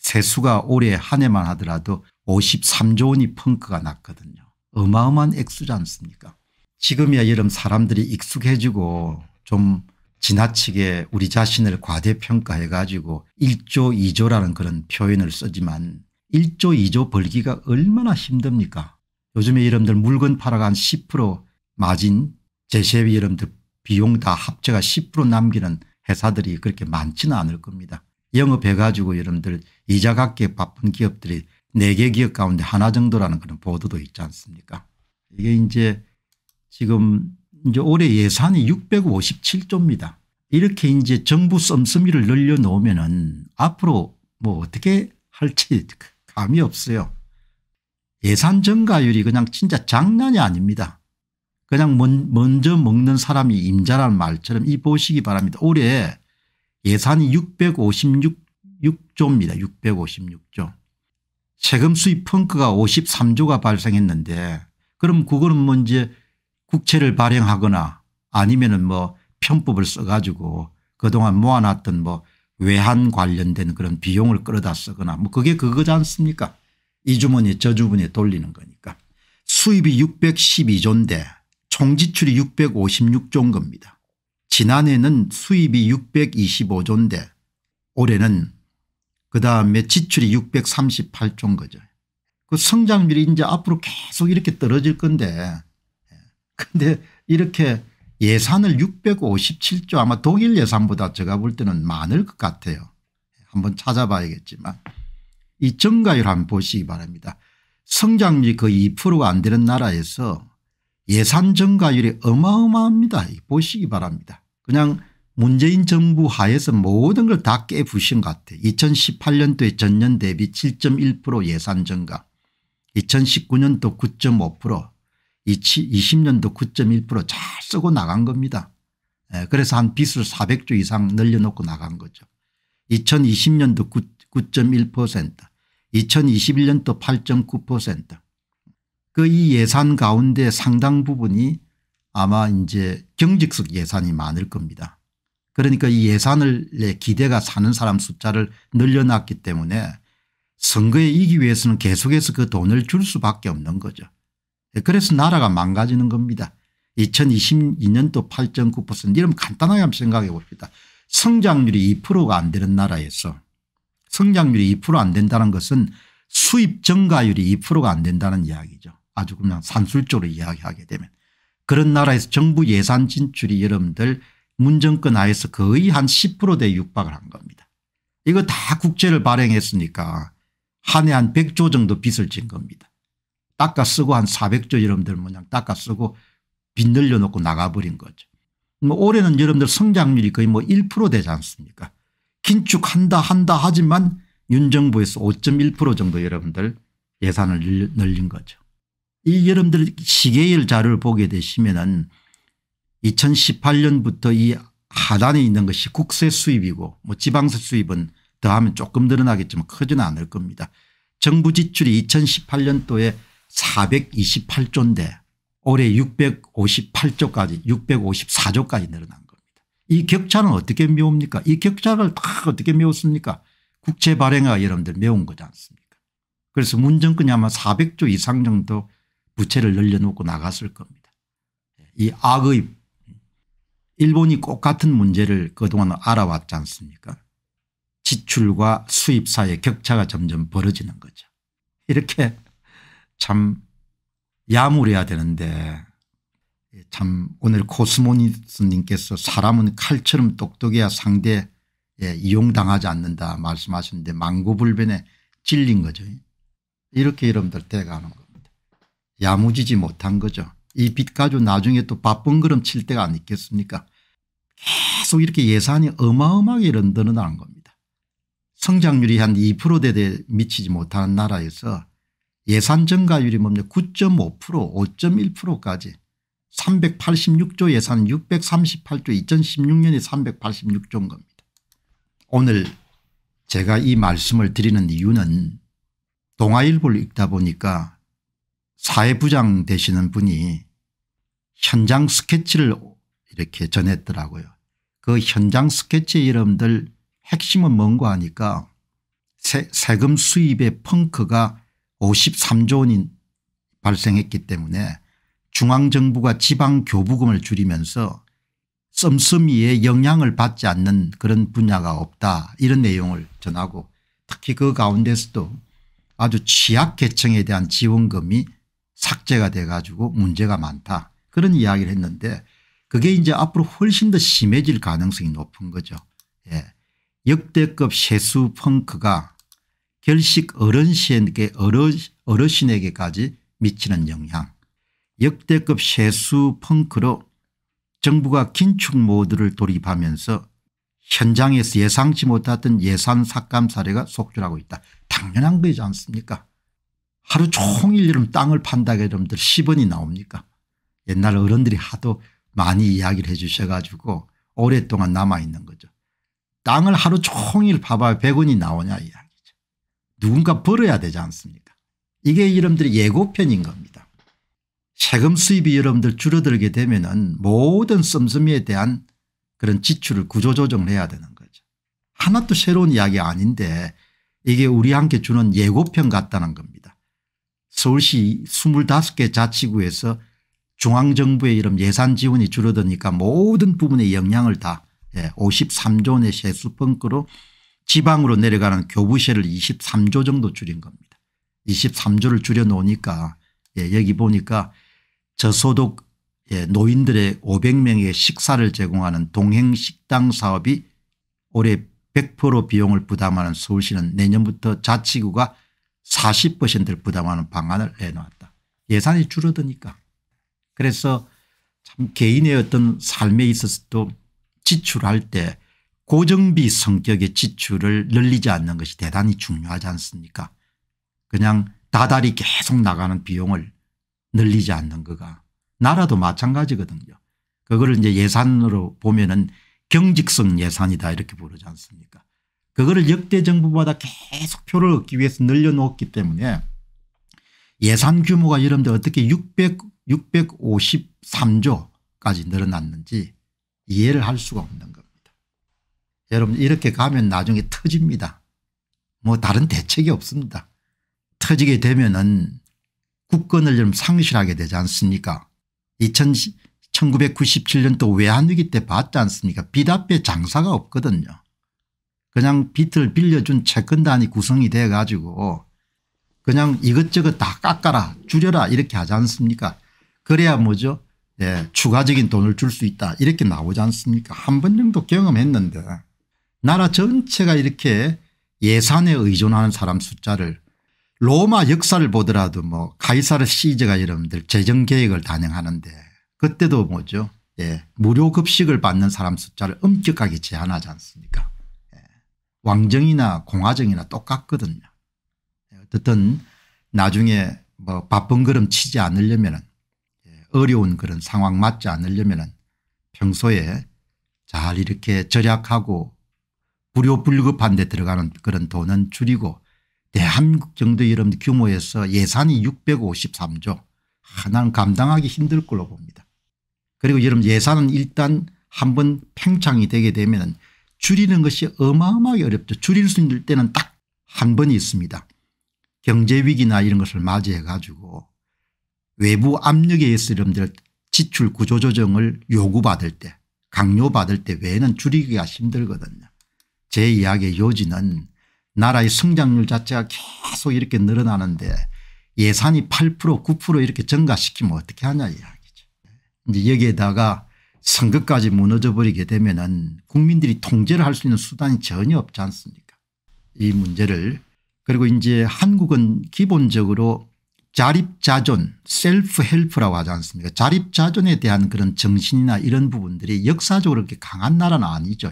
세수가 올해 한 해만 하더라도 53조 원이 펑크가 났거든요. 어마어마한 액수지 않습니까 지금이야 여러분 사람들이 익숙해지고 좀 지나치게 우리 자신을 과대평가해 가지고 1조 2조라는 그런 표현을 쓰지만 1조 2조 벌기가 얼마나 힘듭니까 요즘에 여러분들 물건 팔아가 한10% 마진 제세비 여러분들 비용 다 합쳐가 10% 남기는 회사들이 그렇게 많지는 않을 겁니다. 영업해가지고 여러분들 이자 갚기 바쁜 기업들이 4개 기업 가운데 하나 정도라는 그런 보도도 있지 않습니까 이게 이제 지금 이제 올해 예산이 657조입니다. 이렇게 이제 정부 썸씀이를 늘려놓으면은 앞으로 뭐 어떻게 할지 그 감이 없어요. 예산 증가율이 그냥 진짜 장난이 아닙니다. 그냥 먼저 먹는 사람이 임자라는 말처럼 이 보시기 바랍니다. 올해 예산이 656조입니다. 656조. 세금 수입 펑크가 53조가 발생했는데 그럼 그거는 뭐 이제 국채를 발행하거나 아니면은 뭐 편법을 써가지고 그동안 모아놨던 뭐 외환 관련된 그런 비용을 끌어다 쓰거나 뭐 그게 그거지 않습니까 이 주머니 저 주머니에 돌리는 거니까 수입이 612조인데 총지출이 656조인 겁니다. 지난해는 수입이 625조인데 올해는 그 다음에 지출이 638조인 거죠. 그 성장률이 이제 앞으로 계속 이렇게 떨어질 건데 예. 근데 이렇게 예산을 657조 아마 독일 예산보다 제가 볼 때는 많을 것 같아요. 한번 찾아봐야겠지만 이 증가율 한번 보시기 바랍니다. 성장률이 거의 2%가 안 되는 나라에서 예산 증가율이 어마어마합니다. 보시기 바랍니다. 그냥 문재인 정부 하에서 모든 걸 다 깨부신 것 같아. 2018년도에 전년 대비 7.1% 예산 증가 2019년도 9.5% 20년도 9.1%잘 쓰고 나간 겁니다. 예, 그래서 한 빚을 400조 이상 늘려놓고 나간 거죠. 2020년도 9.1% 2021년도 8.9%그 이 예산 가운데 상당 부분이 아마 이제 경직석 예산이 많을 겁니다. 그러니까 이 예산을 기대가 사는 사람 숫자를 늘려놨기 때문에 선거에 이기 위해서는 계속해서 그 돈을 줄 수밖에 없는 거죠. 그래서 나라가 망가지는 겁니다. 2022년도 8.9% 이러면 간단하게 한번 생각해 봅시다. 성장률이 2%가 안 되는 나라에서 성장률이 2%안 된다는 것은 수입 증가율이 2%가 안 된다는 이야기죠. 아주 그냥 산술적으로 이야기하게 되면 그런 나라에서 정부 예산 진출이 여러분들 문정권 하에서 거의 한1 0대 육박을 한 겁니다. 이거 다국제를 발행했으니까 한 해 한 100조 정도 빚을 진 겁니다. 닦아 쓰고 한 400조 여러분들 모양 닦아 쓰고 빚 늘려놓고 나가버린 거죠. 뭐 올해는 여러분들 성장률이 거의 뭐 1% 되지 않습니까 긴축한다 한다 하지만 윤 정부에서 5.1% 정도 여러분들 예산을 늘린 거죠. 이 여러분들 시계열 자료를 보게 되시면은 2018년부터 이 하단에 있는 것이 국세 수입이고 뭐 지방세 수입은 더하면 조금 늘어나겠지만 크지는 않을 겁니다. 정부 지출이 2018년도에 428조인데 올해 658조까지 654조까지 늘어난 겁니다. 이 격차는 어떻게 메웁니까 이 격차를 다 어떻게 메웠습니까 국채 발행하 여러분들 메운 거지 않습니까 그래서 문정권이 아마 400조 이상 정도 부채를 늘려놓고 나갔을 겁니다. 이 악의 일본이 꼭 같은 문제를 그동안 알아왔지 않습니까 지출과 수입 사이의 격차가 점점 벌어지는 거죠. 이렇게 참 야물해야 되는데 참 오늘 코스모니스님께서 사람은 칼처럼 똑똑해야 상대에 이용당하지 않는다 말씀하셨는데 망고불변에 찔린 거죠. 이렇게 여러분들 때가는 겁니다. 야무지지 못한 거죠. 이 빚 가지고 나중에 또 밥번거름 칠 때가 안 있겠습니까 계속 이렇게 예산이 어마어마하게 런던은한 겁니다. 성장률이 한 2%대에 미치지 못하는 나라에서 예산 증가율이 뭡니9.5% 5.1%까지 386조 예산 638조 2016년이 386조인 겁니다. 오늘 제가 이 말씀을 드리는 이유는 동아일보를 읽다 보니까 사회부장 되시는 분이 현장 스케치를 이렇게 전했더라고요. 그 현장 스케치 이름들 핵심은 뭔고 하니까 세, 금 수입의 펑크가 53조 원이 발생했기 때문에 중앙정부가 지방교부금을 줄이면서 씀씀이의 영향을 받지 않는 그런 분야가 없다 이런 내용을 전하고 특히 그 가운데서도 아주 취약계층에 대한 지원금이 삭제가 돼 가지고 문제가 많다 그런 이야기를 했는데 그게 이제 앞으로 훨씬 더 심해질 가능성이 높은 거죠. 예. 역대급 세수 펑크가 결식 어른신에게 어르신에게까지 미치는 영향 역대급 세수 펑크로 정부가 긴축 모드를 돌입하면서 현장에서 예상치 못했던 예산 삭감 사례가 속출하고 있다. 당연한 거지 않습니까 하루 종일 이런 땅을 판다고 여러분들 10원이 나옵니까 옛날 어른들이 하도 많이 이야기를 해 주셔 가지고 오랫동안 남아있는 거죠. 땅을 하루 종일 봐봐야 100원이 나오냐 이야기죠. 누군가 벌어야 되지 않습니까 이게 여러분들의 예고편인 겁니다. 세금 수입이 여러분들 줄어들게 되면 은 모든 씀씀이에 대한 그런 지출을 구조조정을 해야 되는 거죠. 하나도 새로운 이야기 아닌데 이게 우리한테 주는 예고편 같다는 겁니다. 서울시 25개 자치구에서 중앙정부의 이런 예산 지원이 줄어드니까 모든 부분에 영향을 다 53조 예, 원의 세수펑크로 지방으로 내려가는 교부세를 23조 정도 줄인 겁니다. 23조를 줄여놓으니까 예, 여기 보니까 저소득 예, 노인들의 500명의 식사를 제공하는 동행식당 사업이 올해 100% 비용을 부담하는 서울시는 내년부터 자치구가 40%를 부담하는 방안을 내놓았다. 예산이 줄어드니까. 그래서 참 개인의 어떤 삶에 있어서도 지출할 때 고정비 성격의 지출을 늘리지 않는 것이 대단히 중요하지 않습니까 그냥 다달이 계속 나가는 비용을 늘리지 않는 거가 나라도 마찬가지거든요. 그거를 이제 예산으로 보면은 경직성 예산이다 이렇게 부르지 않습니까 그거를 역대 정부마다 계속 표를 얻기 위해서 늘려놓았기 때문에 예산 규모가 여러분들 어떻게 600, 653조까지 늘어났는지 이해를 할 수가 없는 겁니다. 여러분 이렇게 가면 나중에 터집니다. 뭐 다른 대책이 없습니다. 터지게 되면은 국권을 좀 상실하게 되지 않습니까 2000, 1997년도 외환위기 때 봤지 않습니까 비답의 장사가 없거든요. 그냥 빚을 빌려준 채권단이 구성이 돼 가지고 그냥 이것저것 다 깎아라 줄여라 이렇게 하지 않습니까 그래야 뭐죠 예, 추가적인 돈을 줄 수 있다 이렇게 나오지 않습니까 한 번 정도 경험했는데 나라 전체가 이렇게 예산에 의존하는 사람 숫자를 로마 역사를 보더라도 뭐 카이사르 시즈가 여러분들 재정계획을 단행하는데 그때도 뭐죠 예, 무료 급식을 받는 사람 숫자를 엄격하게 제한하지 않습니까 왕정이나 공화정이나 똑같거든요. 어쨌든 나중에 뭐 바쁜 걸음 치지 않으려면 예, 어려운 그런 상황 맞지 않으려면 평소에 잘 이렇게 절약하고 불효불급한 데 들어가는 그런 돈은 줄이고 대한민국 정도 이런 규모에서 예산이 653조 하나는 감당하기 힘들 걸로 봅니다. 그리고 여러분 예산은 일단 한 번 팽창이 되게 되면 줄이는 것이 어마어마하게 어렵죠. 줄일 수 있는 때는 딱 한 번이 있습니다. 경제위기나 이런 것을 맞이해 가지고 외부 압력에 의해서 여러분들 지출 구조조정을 요구받을 때 강요받을 때 외에는 줄이기가 힘들거든요. 제 이야기의 요지는 나라의 성장률 자체가 계속 이렇게 늘어나는데 예산이 8% 9% 이렇게 증가시키면 어떻게 하냐 이야기죠. 이제 여기에다가 선거까지 무너져 버리게 되면은 국민들이 통제를 할 수 있는 수단이 전혀 없지 않습니까 이 문제를 그리고 이제 한국은 기본적으로 자립자존 셀프 헬프라고 하지 않습니까 자립자존에 대한 그런 정신이나 이런 부분들이 역사적으로 그렇게 강한 나라는 아니죠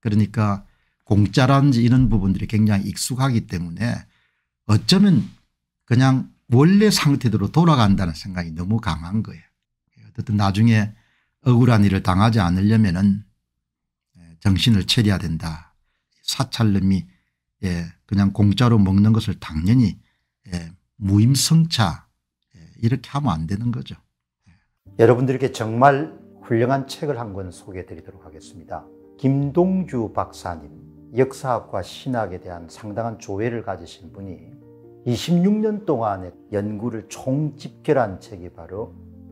그러니까 공짜라든지 이런 부분들이 굉장히 익숙하기 때문에 어쩌면 그냥 원래 상태대로 돌아간다는 생각이 너무 강한 거예요 어쨌든 나중에 억울한 일을 당하지 않으려면 예, 정신을 차려야 된다. 사찰놈이 예, 그냥 공짜로 먹는 것을 당연히 예, 무임승차 이렇게 하면 안 되는 거죠. 여러분들에 정말 훌륭한 책을 한 권 소개해 드리도록 하겠습니다. 김동주 박사님 역사학과 신학에 대한 상당한 조회를 가지신 분이 26년 동안의 연구를 총집결한 책이 바로